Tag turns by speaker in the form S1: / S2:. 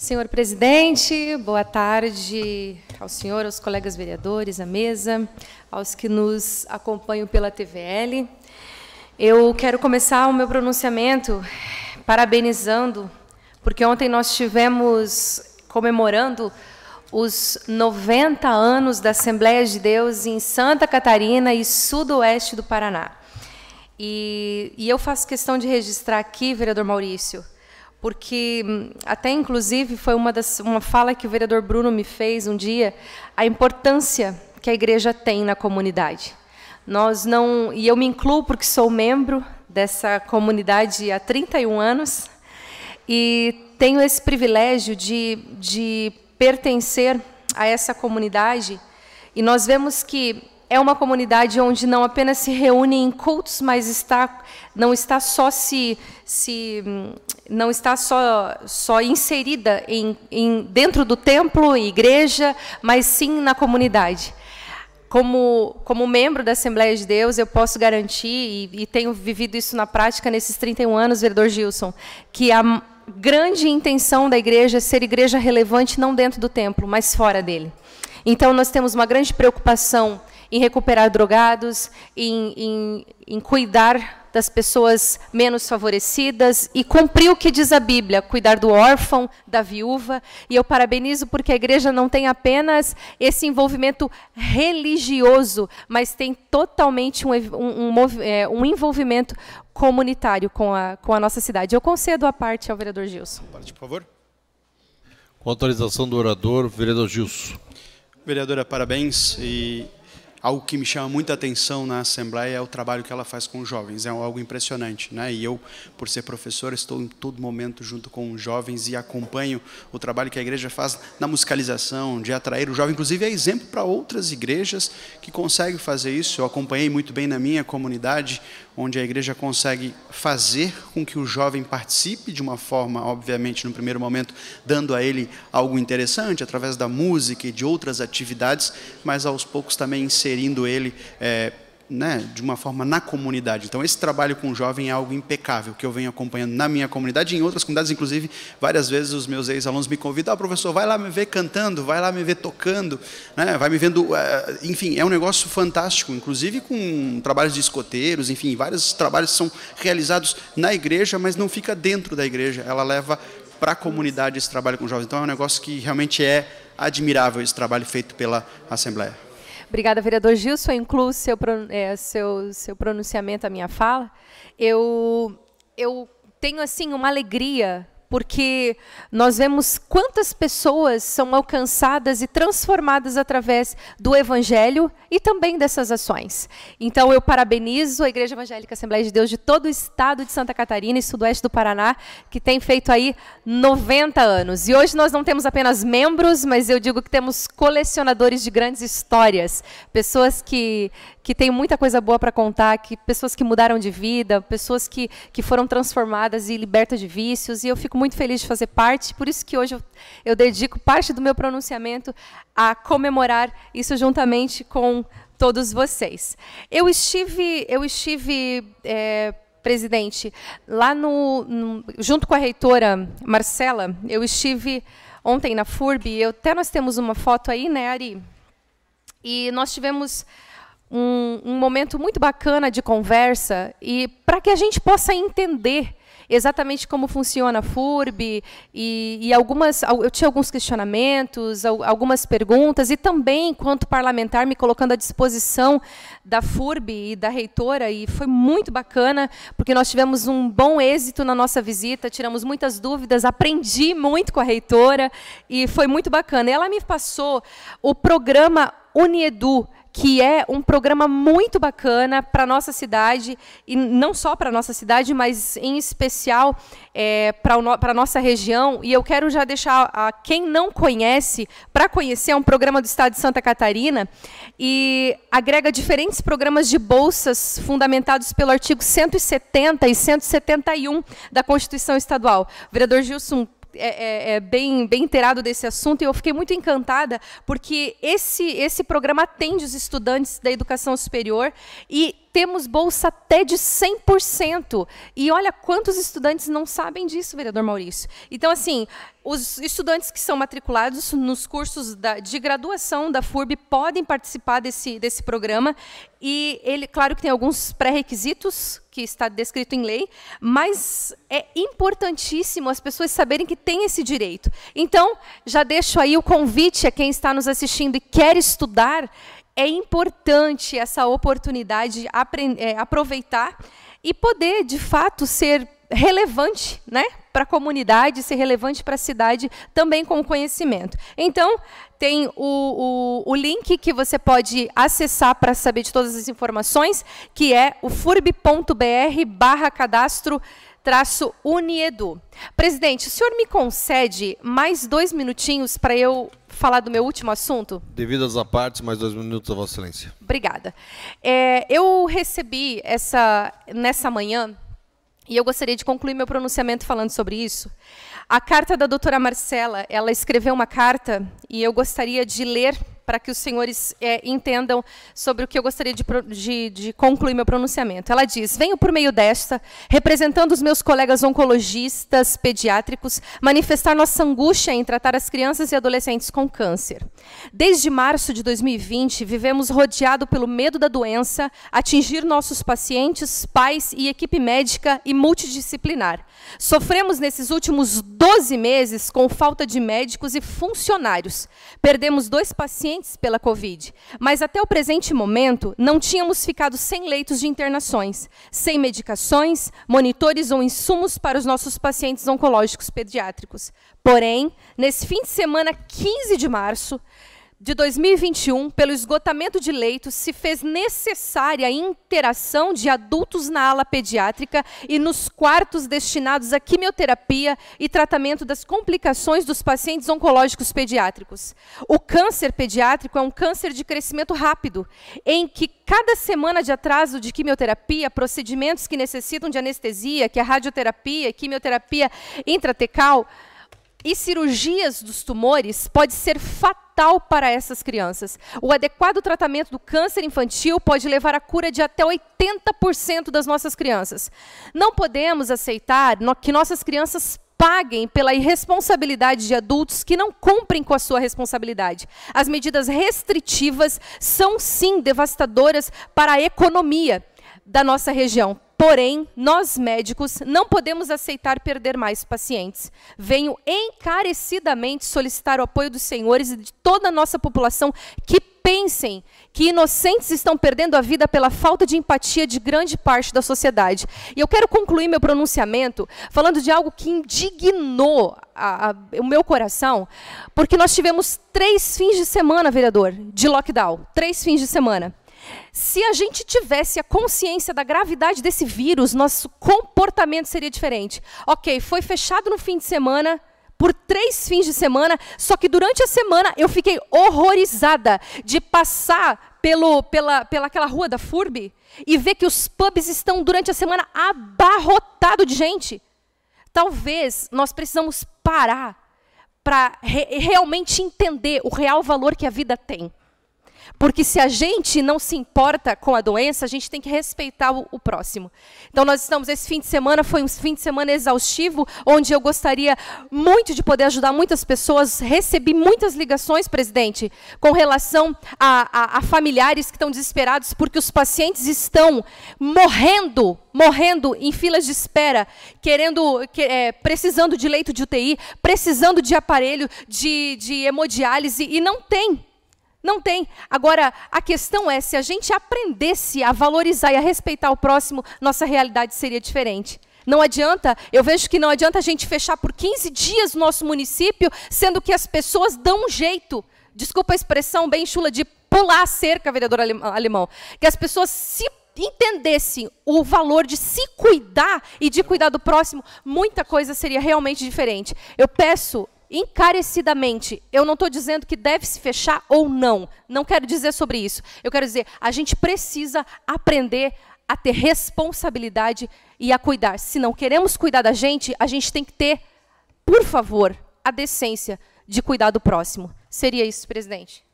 S1: Senhor presidente, boa tarde ao senhor, aos colegas vereadores, à mesa, aos que nos acompanham pela TVL. Eu quero começar o meu pronunciamento parabenizando, porque ontem nós tivemos comemorando os 90 anos da Assembleia de Deus em Santa Catarina e sudoeste do Paraná. E, e eu faço questão de registrar aqui, vereador Maurício, porque hum, até inclusive foi uma, das, uma fala que o vereador Bruno me fez um dia, a importância que a igreja tem na comunidade. Nós não, e eu me incluo porque sou membro dessa comunidade há 31 anos e tenho esse privilégio de, de pertencer a essa comunidade. E nós vemos que é uma comunidade onde não apenas se reúne em cultos, mas está, não está só se, se hum, não está só, só inserida em, em, dentro do templo e igreja, mas sim na comunidade. Como, como membro da Assembleia de Deus, eu posso garantir, e, e tenho vivido isso na prática nesses 31 anos, vereador Gilson, que a grande intenção da igreja é ser igreja relevante não dentro do templo, mas fora dele. Então, nós temos uma grande preocupação em recuperar drogados, em, em, em cuidar das pessoas menos favorecidas e cumprir o que diz a Bíblia, cuidar do órfão, da viúva. E eu parabenizo porque a igreja não tem apenas esse envolvimento religioso, mas tem totalmente um, um, um, é, um envolvimento comunitário com a, com a nossa cidade. Eu concedo a parte ao vereador Gilson. Parte, por
S2: favor. Com autorização do orador, vereador Gilson. Vereadora, parabéns. E algo que me chama muita atenção na Assembleia é o trabalho que ela faz com os jovens, é algo impressionante. Né? E eu, por ser professor, estou em todo momento junto com os jovens e acompanho o trabalho que a igreja faz na musicalização, de atrair o jovem. Inclusive, é exemplo para outras igrejas que conseguem fazer isso. Eu acompanhei muito bem na minha comunidade, onde a igreja consegue fazer com que o jovem participe de uma forma, obviamente, no primeiro momento, dando a ele algo interessante através da música e de outras atividades, mas aos poucos também inserir inserindo ele é, né, de uma forma na comunidade. Então, esse trabalho com o jovem é algo impecável, que eu venho acompanhando na minha comunidade e em outras comunidades, inclusive, várias vezes os meus ex-alunos me convidam, ah, professor, vai lá me ver cantando, vai lá me ver tocando, né, vai me vendo... É, enfim, é um negócio fantástico, inclusive com trabalhos de escoteiros, enfim, vários trabalhos são realizados na igreja, mas não fica dentro da igreja, ela leva para a comunidade esse trabalho com jovens. Então, é um negócio que realmente é admirável, esse trabalho feito pela Assembleia.
S1: Obrigada, vereador Gilson. Eu incluo seu, é, seu, seu pronunciamento à minha fala. Eu, eu tenho assim uma alegria porque nós vemos quantas pessoas são alcançadas e transformadas através do Evangelho e também dessas ações. Então, eu parabenizo a Igreja Evangélica Assembleia de Deus de todo o estado de Santa Catarina e sudoeste do Paraná, que tem feito aí 90 anos. E hoje nós não temos apenas membros, mas eu digo que temos colecionadores de grandes histórias, pessoas que, que têm muita coisa boa para contar, que, pessoas que mudaram de vida, pessoas que, que foram transformadas e libertas de vícios, e eu fico muito feliz de fazer parte, por isso que hoje eu, eu dedico parte do meu pronunciamento a comemorar isso juntamente com todos vocês. Eu estive, eu estive é, presidente, lá no, no, junto com a reitora Marcela, eu estive ontem na FURB, eu, até nós temos uma foto aí, né, Ari? E nós tivemos um, um momento muito bacana de conversa e para que a gente possa entender exatamente como funciona a FURB e, e algumas, eu tinha alguns questionamentos, algumas perguntas e também, enquanto parlamentar, me colocando à disposição da FURB e da reitora e foi muito bacana porque nós tivemos um bom êxito na nossa visita, tiramos muitas dúvidas, aprendi muito com a reitora e foi muito bacana. Ela me passou o programa Uniedu, que é um programa muito bacana para nossa cidade, e não só para nossa cidade, mas em especial é, para a nossa região. E eu quero já deixar a quem não conhece, para conhecer, é um programa do Estado de Santa Catarina, e agrega diferentes programas de bolsas fundamentados pelo artigo 170 e 171 da Constituição Estadual. vereador Gilson é, é, é, bem, bem inteirado desse assunto e eu fiquei muito encantada porque esse, esse programa atende os estudantes da educação superior e temos bolsa até de 100%. E olha quantos estudantes não sabem disso, vereador Maurício. Então, assim, os estudantes que são matriculados nos cursos da, de graduação da FURB podem participar desse, desse programa. E ele, claro que tem alguns pré-requisitos que está descrito em lei, mas é importantíssimo as pessoas saberem que têm esse direito. Então, já deixo aí o convite a quem está nos assistindo e quer estudar é importante essa oportunidade é, aproveitar e poder, de fato, ser relevante né, para a comunidade, ser relevante para a cidade também com o conhecimento. Então, tem o, o, o link que você pode acessar para saber de todas as informações, que é o furb.br barra cadastro traço Uniedu. Presidente, o senhor me concede mais dois minutinhos para eu falar do meu último assunto?
S2: Devidas à partes, mais dois minutos, a Vossa Excelência.
S1: Obrigada. É, eu recebi essa nessa manhã, e eu gostaria de concluir meu pronunciamento falando sobre isso. A carta da doutora Marcela, ela escreveu uma carta, e eu gostaria de ler para que os senhores é, entendam sobre o que eu gostaria de, de, de concluir meu pronunciamento. Ela diz: Venho por meio desta, representando os meus colegas oncologistas pediátricos, manifestar nossa angústia em tratar as crianças e adolescentes com câncer. Desde março de 2020, vivemos rodeado pelo medo da doença atingir nossos pacientes, pais e equipe médica e multidisciplinar. Sofremos nesses últimos 12 meses com falta de médicos e funcionários. Perdemos dois pacientes doentes pela Covid, mas até o presente momento não tínhamos ficado sem leitos de internações, sem medicações, monitores ou insumos para os nossos pacientes oncológicos pediátricos. Porém, nesse fim de semana 15 de março, de 2021, pelo esgotamento de leitos, se fez necessária a interação de adultos na ala pediátrica e nos quartos destinados à quimioterapia e tratamento das complicações dos pacientes oncológicos pediátricos. O câncer pediátrico é um câncer de crescimento rápido, em que cada semana de atraso de quimioterapia, procedimentos que necessitam de anestesia, que é radioterapia e quimioterapia intratecal, e cirurgias dos tumores pode ser fatal para essas crianças. O adequado tratamento do câncer infantil pode levar à cura de até 80% das nossas crianças. Não podemos aceitar que nossas crianças paguem pela irresponsabilidade de adultos que não cumprem com a sua responsabilidade. As medidas restritivas são sim devastadoras para a economia da nossa região, Porém, nós médicos não podemos aceitar perder mais pacientes. Venho encarecidamente solicitar o apoio dos senhores e de toda a nossa população que pensem que inocentes estão perdendo a vida pela falta de empatia de grande parte da sociedade. E eu quero concluir meu pronunciamento falando de algo que indignou a, a, o meu coração, porque nós tivemos três fins de semana, vereador, de lockdown. Três fins de semana. Se a gente tivesse a consciência da gravidade desse vírus, nosso comportamento seria diferente. Ok, foi fechado no fim de semana, por três fins de semana, só que durante a semana eu fiquei horrorizada de passar pelo, pela, pela aquela rua da FURB e ver que os pubs estão durante a semana abarrotado de gente. Talvez nós precisamos parar para re realmente entender o real valor que a vida tem. Porque se a gente não se importa com a doença, a gente tem que respeitar o, o, próximo. Então nós estamos esse fim de semana foi um fim de semana exaustivo, onde eu gostaria muito de poder ajudar muitas pessoas. Recebi muitas ligações, presidente, com relação a, a, a familiares que estão desesperados porque os pacientes estão morrendo, morrendo em filas de espera, querendo, que, é, precisando de leito de UTI, precisando de aparelho de, de hemodiálise e não tem. Não tem. Agora, a questão é: se a gente aprendesse a valorizar e a respeitar o próximo, nossa realidade seria diferente. Não adianta, eu vejo que não adianta a gente fechar por 15 dias o nosso município, sendo que as pessoas dão um jeito, desculpa a expressão bem chula, de pular a cerca, vereador alemão. Que as pessoas se entendessem o valor de se cuidar e de cuidar do próximo, muita coisa seria realmente diferente. Eu peço encarecidamente, eu não estou dizendo que deve se fechar ou não, não quero dizer sobre isso. Eu quero dizer, a gente precisa aprender a ter responsabilidade e a cuidar. Se não queremos cuidar da gente, a gente tem que ter, por favor, a decência de cuidar do próximo. Seria isso, presidente.